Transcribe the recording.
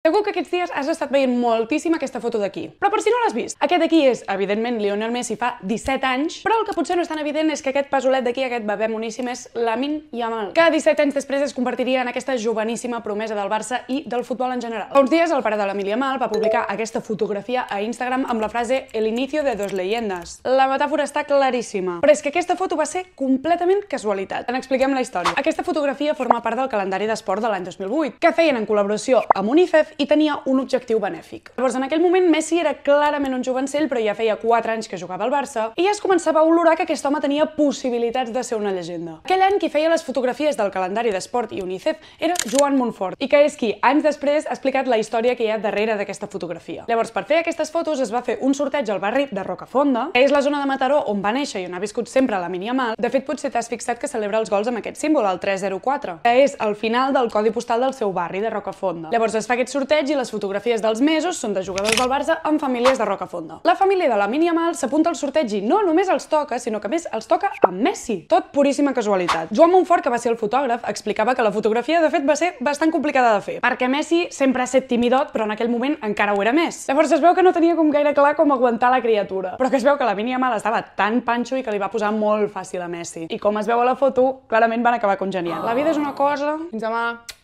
Segur que aquests dies has estat veient moltíssim aquesta foto d'aquí. Però per si no l'has vist, aquest d'aquí és, evidentment, Lionel Messi fa 17 anys, però el que potser no és tan evident és que aquest pasolet d'aquí, aquest bebè moníssim, és Lamin Yamal, que 17 anys després es convertiria en aquesta joveníssima promesa del Barça i del futbol en general. Fa uns dies, el pare de l'Emilia Mal va publicar aquesta fotografia a Instagram amb la frase «El inicio de dos leyendas». La metàfora està claríssima, però és que aquesta foto va ser completament casualitat. En expliquem la història. Aquesta fotografia forma part del calendari d'esport de l'any 2008, que feien en col·laboració amb UNICEF i tenia un objectiu benèfic. Llavors, en aquell moment, Messi era clarament un jovencell, però ja feia 4 anys que jugava al Barça, i ja es començava a olorar que aquest home tenia possibilitats de ser una llegenda. Aquell any, qui feia les fotografies del calendari d'esport i UNICEF era Joan Montfort, i que és qui, anys després, ha explicat la història que hi ha darrere d'aquesta fotografia. Llavors, per fer aquestes fotos, es va fer un sorteig al barri de Rocafonda, que és la zona de Mataró on va néixer i on ha viscut sempre la Mini Amal. De fet, potser t'has fixat que celebra els gols amb aquest símbol, el 304, que és el final del codi postal del seu barri de Rocafonda. Llavors, es fa aquest sorteig sorteig i les fotografies dels mesos són de jugadors del Barça amb famílies de roca fonda. La família de la Miniamal s'apunta al sorteig i no només els toca, sinó que més els toca amb Messi. Tot puríssima casualitat. Joan Montfort, que va ser el fotògraf, explicava que la fotografia, de fet, va ser bastant complicada de fer, perquè Messi sempre ha set timidot, però en aquell moment encara ho era més. Llavors es veu que no tenia com gaire clar com aguantar la criatura, però que es veu que la Miniamal estava tan panxo i que li va posar molt fàcil a Messi. I com es veu a la foto, clarament van acabar congeniant. La vida és una cosa... Fins demà!